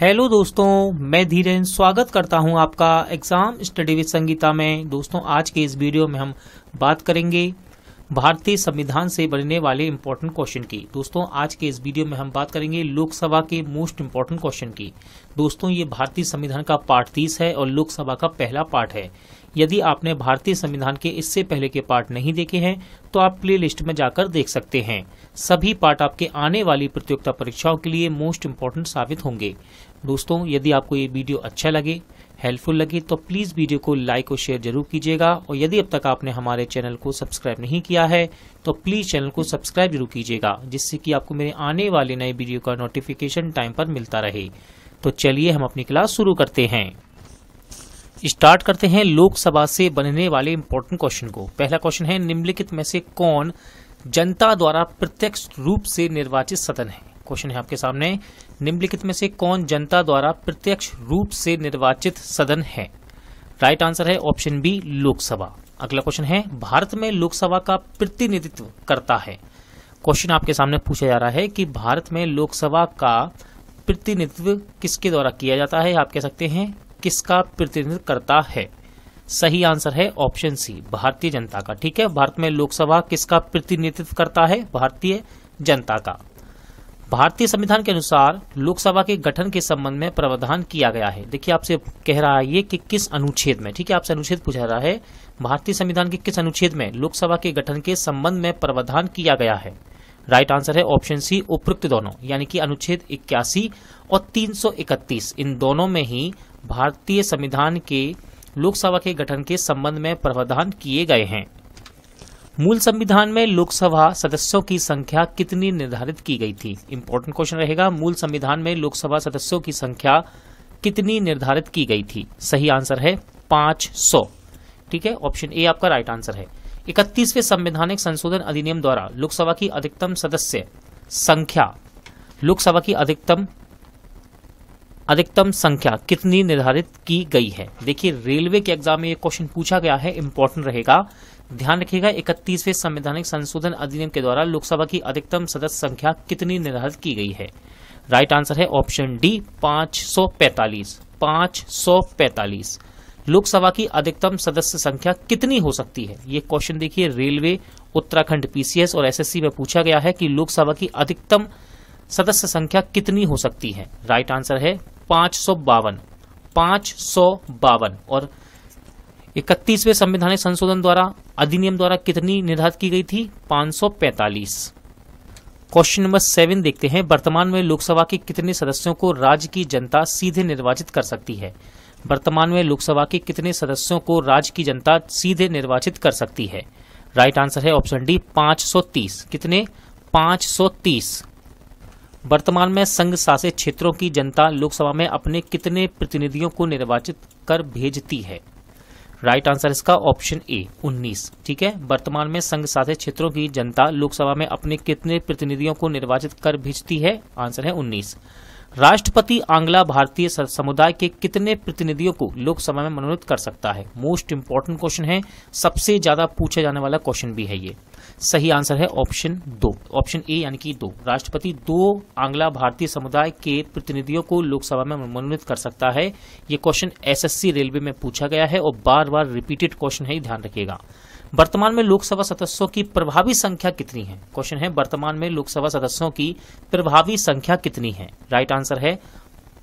hello दोस्तों मैं धीरेन स्वागत करता हूं आपका एग्जाम स्टडी विद संगीता में दोस्तों आज के इस वीडियो में हम बात करेंगे भारतीय संविधान से बनने वाले इम्पोर्टेंट क्वेश्चन की दोस्तों आज के इस वीडियो में हम बात करेंगे लोकसभा के मोस्ट इम्पोर्टेंट क्वेश्चन की दोस्तों ये भारतीय संविधान का पार्ट तीस है और लोकसभा का पहला पार्ट है यदि आपने भारतीय संविधान के इससे पहले के पार्ट नहीं देखे हैं तो आप प्ले लिस्ट में जाकर देख सकते हैं सभी पार्ट आपके आने वाली प्रतियोगिता परीक्षाओं के लिए मोस्ट इम्पोर्टेंट साबित होंगे दोस्तों यदि आपको ये वीडियो अच्छा लगे हेल्पफुल लगी तो प्लीज़ वीडियो को लाइक और शेयर जरूर कीजिएगा और यदि अब तक आपने हमारे चैनल को सब्सक्राइब नहीं किया है तो प्लीज़ चैनल को सब्सक्राइब जरूर कीजिएगा जिससे कि आपको मेरे आने वाले नए वीडियो का नोटिफिकेशन टाइम पर मिलता रहे तो चलिए हम अपनी क्लास शुरू करते हैं स्टार्ट करते हैं लोकसभा से बनने वाले इंपॉर्टेंट क्वेश्चन को पहला क्वेश्चन है निम्नलिखित में से कौन जनता द्वारा प्रत्यक्ष रूप से निर्वाचित सदन है क्वेश्चन है आपके सामने निम्नलिखित में से कौन जनता द्वारा प्रत्यक्ष रूप से निर्वाचित सदन है राइट आंसर है ऑप्शन बी लोकसभा अगला क्वेश्चन है भारत में लोकसभा का प्रतिनिधित्व करता है क्वेश्चन आपके सामने पूछा जा रहा है कि भारत में लोकसभा का प्रतिनिधित्व किसके द्वारा किया जाता है आप कह सकते हैं किसका प्रतिनिधित्व करता है सही आंसर है ऑप्शन सी भारतीय जनता का ठीक है भारत में लोकसभा किसका प्रतिनिधित्व करता है भारतीय जनता का भारतीय संविधान के अनुसार लोकसभा के गठन के संबंध में प्रावधान किया गया है देखिए आपसे कह रहा है ये कि किस अनुच्छेद में ठीक है आपसे अनुच्छेद पूछा रहा है भारतीय संविधान के किस अनुच्छेद में लोकसभा के गठन के संबंध में प्रावधान किया गया है राइट आंसर है ऑप्शन सी उपयुक्त दोनों यानी कि अनुच्छेद इक्यासी और तीन इन दोनों में ही भारतीय संविधान के लोकसभा के गठन के संबंध में प्रावधान किए गए हैं मूल संविधान में लोकसभा सदस्यों की संख्या कितनी निर्धारित की गई थी इम्पोर्टेंट क्वेश्चन रहेगा मूल संविधान में लोकसभा सदस्यों की संख्या कितनी निर्धारित की गई थी सही आंसर है पांच सौ ठीक है ऑप्शन ए आपका राइट आंसर है इकतीसवें संवैधानिक संशोधन अधिनियम द्वारा लोकसभा की अधिकतम सदस्य संख्या लोकसभा की अधिकतम अधिकतम संख्या कितनी निर्धारित की गई है देखिए रेलवे के एग्जाम में ये क्वेश्चन पूछा गया है इंपॉर्टेंट रहेगा ध्यान रखिएगा इकतीसवें संवैधानिक संशोधन अधिनियम के द्वारा लोकसभा की अधिकतम सदस्य संख्या कितनी निर्धारित की गई है राइट आंसर है ऑप्शन डी 545 545 लोकसभा की अधिकतम सदस्य संख्या कितनी हो सकती है ये क्वेश्चन देखिए रेलवे उत्तराखंड पीसीएस और एसएससी में पूछा गया है कि लोकसभा की अधिकतम सदस्य संख्या कितनी हो सकती है राइट आंसर है पांच सौ बावन पांच सौ बावन और इकतीसवें संवैधानिक संशोधन द्वारा अधिनियम द्वारा कितनी निर्धारित की गई थी 545 क्वेश्चन नंबर सेवन देखते हैं वर्तमान में लोकसभा के कितने सदस्यों को राज्य की जनता सीधे निर्वाचित कर सकती है वर्तमान में लोकसभा के कितने सदस्यों को राज्य की जनता सीधे निर्वाचित कर सकती है राइट आंसर है ऑप्शन डी 530 कितने 530 वर्तमान में संघ शासित क्षेत्रों की जनता लोकसभा में अपने कितने प्रतिनिधियों को निर्वाचित कर भेजती है राइट आंसर इसका ऑप्शन ए 19 ठीक है वर्तमान में संघ शासित क्षेत्रों की जनता लोकसभा में अपने कितने प्रतिनिधियों को निर्वाचित कर भेजती है आंसर है उन्नीस राष्ट्रपति आंग्ला भारतीय समुदाय के कितने प्रतिनिधियों को लोकसभा में मनोनीत कर सकता है मोस्ट इम्पोर्टेंट क्वेश्चन है सबसे ज्यादा पूछा जाने वाला क्वेश्चन भी है ये सही आंसर है ऑप्शन दो ऑप्शन ए यानी कि दो राष्ट्रपति दो आंग्ला भारतीय समुदाय के प्रतिनिधियों को लोकसभा में मनोनीत कर सकता है ये क्वेश्चन एस रेलवे में पूछा गया है और बार बार रिपीटेड क्वेश्चन है ध्यान रखेगा वर्तमान में लोकसभा सदस्यों की प्रभावी संख्या कितनी है क्वेश्चन है वर्तमान में लोकसभा सदस्यों की प्रभावी संख्या कितनी है राइट आंसर है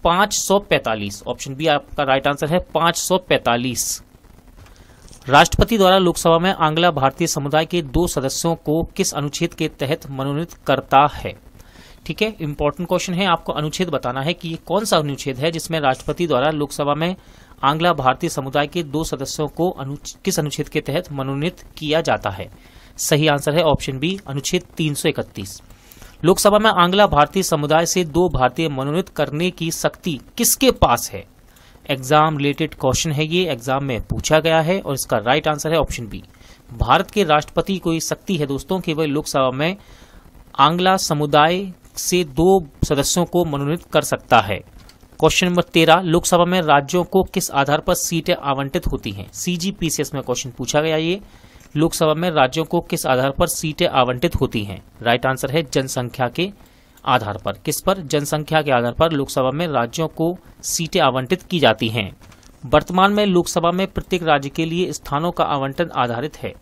545 ऑप्शन बी आपका राइट आंसर है 545 राष्ट्रपति द्वारा लोकसभा में आंग्ला भारतीय समुदाय के दो सदस्यों को किस अनुच्छेद के तहत मनोनीत करता है ठीक है इंपॉर्टेंट क्वेश्चन है आपको अनुच्छेद बताना है कि कौन सा अनुच्छेद है जिसमें राष्ट्रपति द्वारा लोकसभा में आंग्ला भारतीय समुदाय के दो सदस्यों को अनुच, किस अनुच्छेद के तहत मनोनीत किया जाता है सही आंसर है ऑप्शन बी अनुच्छेद 331 लोकसभा में आंग्ला भारतीय समुदाय से दो भारतीय मनोनीत करने की शक्ति किसके पास है एग्जाम रिलेटेड क्वेश्चन है ये एग्जाम में पूछा गया है और इसका राइट आंसर है ऑप्शन बी भारत के राष्ट्रपति को ये शक्ति है दोस्तों कि वह लोकसभा में आंग्ला समुदाय से दो सदस्यों को मनोनीत कर सकता है क्वेश्चन नंबर तेरह लोकसभा में राज्यों को किस आधार पर सीटें आवंटित होती हैं सीजीपीसीएस में क्वेश्चन पूछा गया ये लोकसभा में राज्यों को किस आधार पर सीटें आवंटित होती हैं राइट आंसर है जनसंख्या के आधार पर किस पर जनसंख्या के आधार पर लोकसभा में राज्यों को सीटें आवंटित की जाती हैं वर्तमान में लोकसभा में प्रत्येक राज्य के लिए स्थानों का आवंटन आधारित है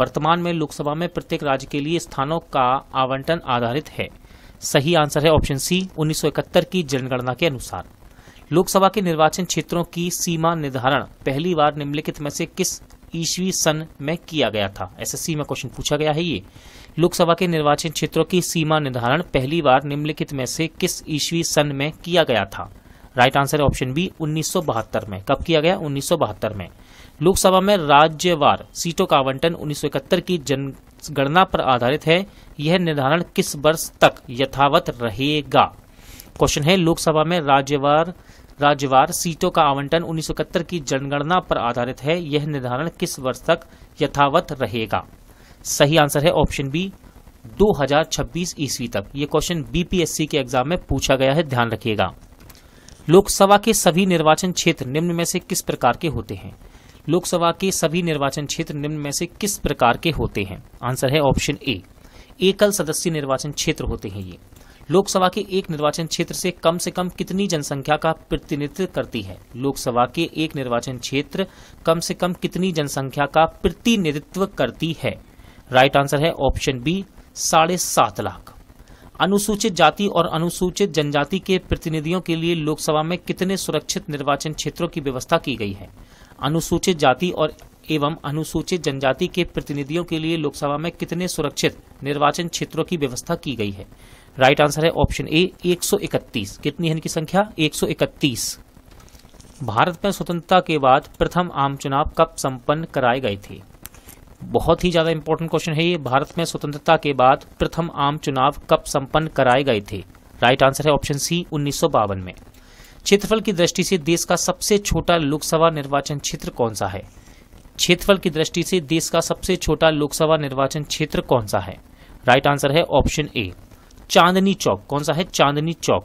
वर्तमान में लोकसभा में प्रत्येक राज्य के लिए स्थानों का आवंटन आधारित है सही आंसर है ऑप्शन सी 1971 की जनगणना के अनुसार लोकसभा के निर्वाचन क्षेत्रों की सीमा निर्धारण पहली बार निम्नलिखित में से किस ईस्वी सन में किया गया था एसएससी में क्वेश्चन पूछा गया है ये लोकसभा के निर्वाचन क्षेत्रों की सीमा निर्धारण पहली बार निम्नलिखित में से किस ईस्वी सन में किया गया था राइट आंसर है ऑप्शन बी उन्नीस में कब किया गया उन्नीस में लोकसभा में राज्यवार सीटों का आवंटन उन्नीस की जनगणना पर आधारित है यह निर्धारण किस वर्ष तक यथावत रहेगा क्वेश्चन है लोकसभा में राज्यवार राज्यवार सीटों का आवंटन उन्नीस की जनगणना पर आधारित है यह निर्धारण किस वर्ष तक यथावत रहेगा सही आंसर है ऑप्शन बी 2026 ईस्वी तक ये क्वेश्चन बीपीएससी के एग्जाम में पूछा गया है ध्यान रखिएगा लोकसभा के सभी निर्वाचन क्षेत्र निम्न में से किस प्रकार के होते हैं लोकसभा के सभी निर्वाचन क्षेत्र निम्न में से किस प्रकार के होते हैं आंसर है ऑप्शन ए एकल सदस्यीय निर्वाचन क्षेत्र होते हैं ये लोकसभा के एक निर्वाचन क्षेत्र से कम से कम कितनी जनसंख्या का प्रतिनिधित्व करती है लोकसभा के एक निर्वाचन क्षेत्र कम से कम कितनी जनसंख्या का प्रतिनिधित्व करती है राइट आंसर है ऑप्शन बी साढ़े सात लाख अनुसूचित जाति और अनुसूचित जनजाति के प्रतिनिधियों के लिए लोकसभा में कितने सुरक्षित निर्वाचन क्षेत्रों की व्यवस्था की गई है अनुसूचित जाति और एवं अनुसूचित जनजाति के प्रतिनिधियों के लिए लोकसभा में कितने सुरक्षित निर्वाचन क्षेत्रों की व्यवस्था की गई है राइट आंसर है ऑप्शन ए 131 कितनी है इनकी संख्या 131 भारत में स्वतंत्रता के बाद प्रथम आम चुनाव कब संपन्न कराए गए थे बहुत ही ज्यादा इंपॉर्टेंट क्वेश्चन है ये भारत में स्वतंत्रता के बाद प्रथम आम चुनाव कब संपन्न कराए गए थे राइट आंसर है ऑप्शन सी उन्नीस में क्षेत्रफल की दृष्टि से देश का सबसे छोटा लोकसभा निर्वाचन क्षेत्र कौन सा है क्षेत्रफल की दृष्टि से देश का सबसे छोटा लोकसभा निर्वाचन क्षेत्र कौन सा है राइट आंसर है ऑप्शन ए चांदनी चौक कौन सा है चांदनी चौक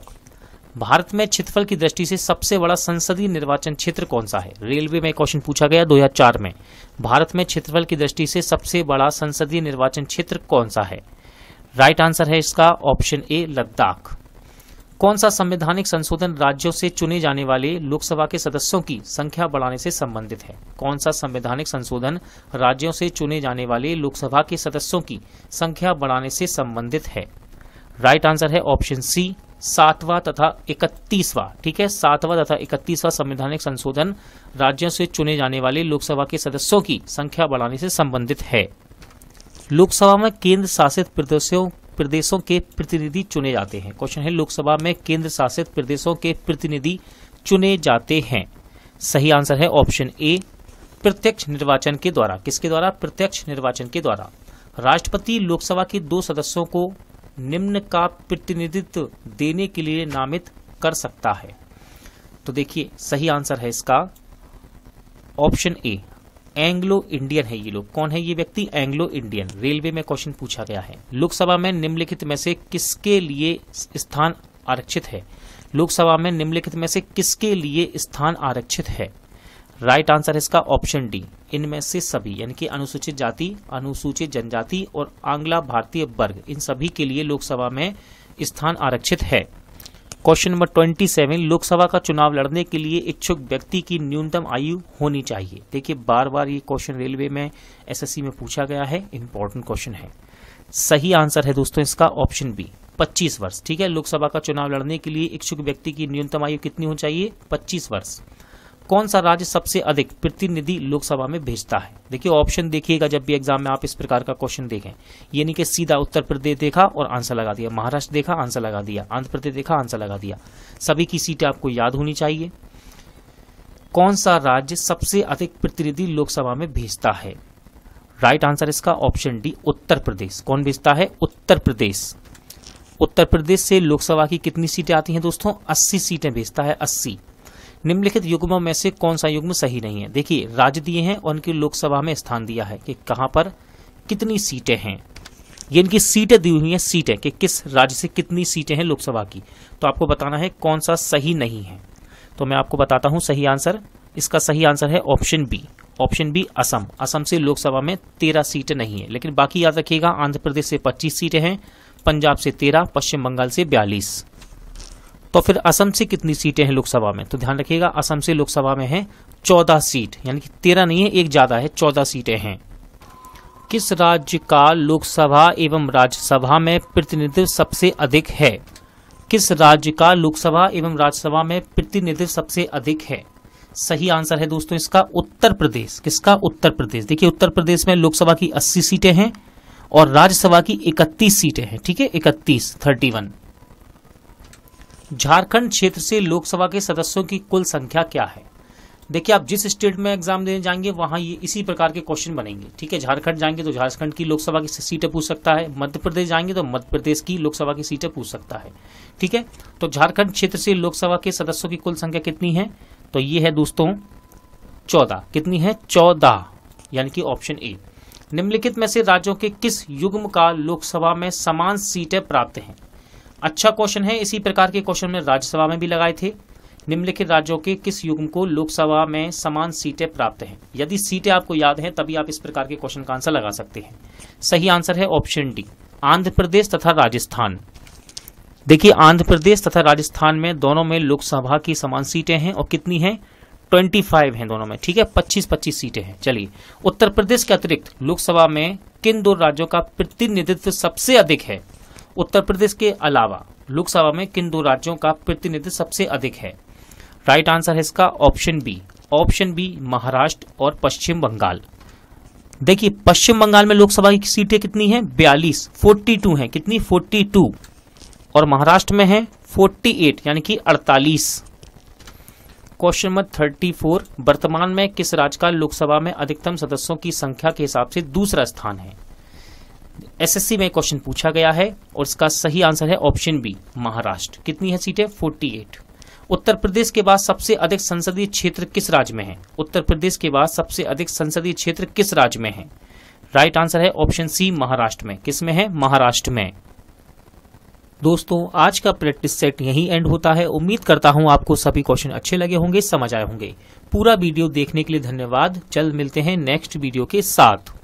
भारत में क्षेत्रफल की दृष्टि से सबसे बड़ा संसदीय निर्वाचन क्षेत्र कौन सा है रेलवे में क्वेश्चन पूछा गया 2004 में भारत में क्षेत्रफल की दृष्टि से सबसे बड़ा संसदीय निर्वाचन क्षेत्र कौन सा है राइट आंसर है इसका ऑप्शन ए लद्दाख कौन सा संवैधानिक संशोधन राज्यों से चुने जाने वाले लोकसभा के सदस्यों की संख्या बढ़ाने से संबंधित है कौन सा संवैधानिक संशोधन राज्यों से चुने जाने वाले लोकसभा के सदस्यों की संख्या बढ़ाने से संबंधित है राइट आंसर है ऑप्शन सी सातवां तथा इकतीसवां ठीक है सातवां तथा इकतीसवां संवैधानिक संशोधन राज्यों से चुने जाने वाले लोकसभा के सदस्यों की संख्या बढ़ाने से संबंधित है लोकसभा में केंद्र शासित प्रदेशों प्रदेशों के प्रतिनिधि चुने जाते हैं क्वेश्चन है लोकसभा में केंद्र शासित प्रदेशों के प्रतिनिधि चुने जाते हैं सही आंसर है ऑप्शन ए प्रत्यक्ष निर्वाचन के द्वारा किसके द्वारा प्रत्यक्ष निर्वाचन के द्वारा राष्ट्रपति लोकसभा के दो सदस्यों को निम्न का प्रतिनिधित्व देने के लिए नामित कर सकता है तो देखिए सही आंसर है इसका ऑप्शन ए एंग्लो इंडियन है ये लोग कौन है ये व्यक्ति एंग्लो इंडियन रेलवे में क्वेश्चन पूछा गया है लोकसभा में निम्नलिखित में से किसके लिए स्थान आरक्षित है लोकसभा में निम्नलिखित में से किसके लिए स्थान आरक्षित है राइट आंसर है इसका ऑप्शन डी इनमें से सभी यानी कि अनुसूचित जाति अनुसूचित जनजाति और आंग्ला भारतीय वर्ग इन सभी के लिए लोकसभा में स्थान आरक्षित है question number twenty seven Lok Sabha का चुनाव लड़ने के लिए इच्छुक व्यक्ति की न्यूनतम आयु होनी चाहिए देखिए बार बार ये क्वेश्चन रेलवे में एसएससी में पूछा गया है इंपॉर्टेंट क्वेश्चन है सही आंसर है दोस्तों इसका ऑप्शन बी 25 वर्ष ठीक है लोकसभा का चुनाव लड़ने के लिए इच्छुक व्यक्ति की न्यूनतम आयु कितनी होनी चाहिए 25 वर्ष कौन सा राज्य सबसे अधिक प्रतिनिधि लोकसभा में भेजता है देखिए ऑप्शन देखिएगा जब भी एग्जाम में आप इस प्रकार का क्वेश्चन देखें यानी कि सीधा उत्तर प्रदेश देखा और आंसर लगा दिया महाराष्ट्र देखा आंसर लगा दिया आंध्र प्रदेश देखा आंसर लगा दिया सभी की सीटें आपको याद होनी चाहिए कौन सा राज्य सबसे अधिक प्रतिनिधि लोकसभा में भेजता है राइट आंसर इसका ऑप्शन डी उत्तर प्रदेश कौन भेजता है उत्तर प्रदेश उत्तर प्रदेश से लोकसभा की कितनी सीटें आती हैं दोस्तों 80 सीटें भेजता है निम्नलिखित युग्मों में से कौन सा युग्म सही नहीं है देखिए राज्य दिए हैं और इनकी लोकसभा में स्थान दिया है कि कहाँ पर कितनी सीटें हैं ये इनकी सीटें दी हुई हैं सीटें कि किस राज्य से कितनी सीटें हैं लोकसभा की तो आपको बताना है कौन सा सही नहीं है तो मैं आपको बताता हूँ सही आंसर इसका सही आंसर है option B option B Assam Assam से लोकसभा में तेरह सीटें नहीं है लेकिन बाकी याद रखिएगा आंध्र प्रदेश से पच्चीस सीटें हैं पंजाब से तेरह पश्चिम बंगाल से बयालीस तो फिर असम से कितनी सीटें हैं लोकसभा में तो ध्यान रखिएगा असम से लोकसभा में है चौदह सीट यानी कि तेरह नहीं है एक ज्यादा है चौदह सीटें हैं किस राज्य का लोकसभा एवं राज्यसभा में प्रतिनिधित्व सबसे अधिक है किस राज्य का लोकसभा एवं राज्यसभा में प्रतिनिधित्व सबसे अधिक है सही आंसर है दोस्तों इसका उत्तर प्रदेश किसका उत्तर प्रदेश देखिए उत्तर प्रदेश में लोकसभा की 80 सीटें हैं और राज्यसभा की 31 सीटें हैं ठीक है 31 31 झारखंड क्षेत्र से लोकसभा के सदस्यों की कुल संख्या क्या है देखिए आप जिस स्टेट में एग्जाम देने जाएंगे वहां ये इसी प्रकार के क्वेश्चन बनेंगे ठीक है झारखंड जाएंगे तो झारखंड की लोकसभा की सीटें पूछ सकता है मध्य प्रदेश जाएंगे तो मध्य प्रदेश की लोकसभा की सीटें पूछ सकता है ठीक है तो झारखंड क्षेत्र से लोकसभा के सदस्यों की कुल संख्या कितनी है तो ये है दोस्तों चौदह कितनी है चौदह यानी कि ऑप्शन ए निम्नलिखित में से राज्यों के किस युग्म का लोकसभा में समान सीटें प्राप्त हैं अच्छा क्वेश्चन है इसी प्रकार के क्वेश्चन में राज्यसभा में भी लगाए थे निम्नलिखित राज्यों के किस युग्म को लोकसभा में समान सीटें प्राप्त हैं यदि सीटें आपको याद हैं तभी आप इस प्रकार के क्वेश्चन का आंसर लगा सकते हैं सही आंसर है ऑप्शन डी आंध्र प्रदेश तथा राजस्थान देखिए आंध्र प्रदेश तथा राजस्थान में दोनों में लोकसभा की समान सीटें हैं और कितनी ट्वेंटी 25 हैं दोनों में ठीक है 25-25 सीटें हैं चलिए उत्तर प्रदेश के अतिरिक्त लोकसभा में किन दो राज्यों का प्रतिनिधित्व सबसे अधिक है उत्तर प्रदेश के अलावा लोकसभा में किन दो राज्यों का प्रतिनिधित्व सबसे अधिक है राइट आंसर है इसका option B option B Maharashtra और पश्चिम बंगाल देखिए पश्चिम बंगाल में लोकसभा की सीटें कितनी हैं बयालीस फोर्टी टू हैं कितनी फोर्टी टू और महाराष्ट्र में है फोर्टी एट यानी कि अड़तालीस क्वेश्चन नंबर थर्टी फोर वर्तमान में किस राज्य का लोकसभा में अधिकतम सदस्यों की संख्या के हिसाब से दूसरा स्थान है एसएससी में क्वेश्चन पूछा गया है और इसका सही आंसर है ऑप्शन बी महाराष्ट्र कितनी है सीटें 48 उत्तर प्रदेश के बाद सबसे अधिक संसदीय क्षेत्र किस राज्य में है उत्तर प्रदेश के बाद सबसे अधिक संसदीय क्षेत्र किस राज्य में है राइट आंसर है ऑप्शन सी महाराष्ट्र में किस में है महाराष्ट्र में दोस्तों आज का प्रैक्टिस सेट यहीं एंड होता है उम्मीद करता हूं आपको सभी क्वेश्चन अच्छे लगे होंगे समझ आए होंगे पूरा वीडियो देखने के लिए धन्यवाद जल्द मिलते हैं नेक्स्ट वीडियो के साथ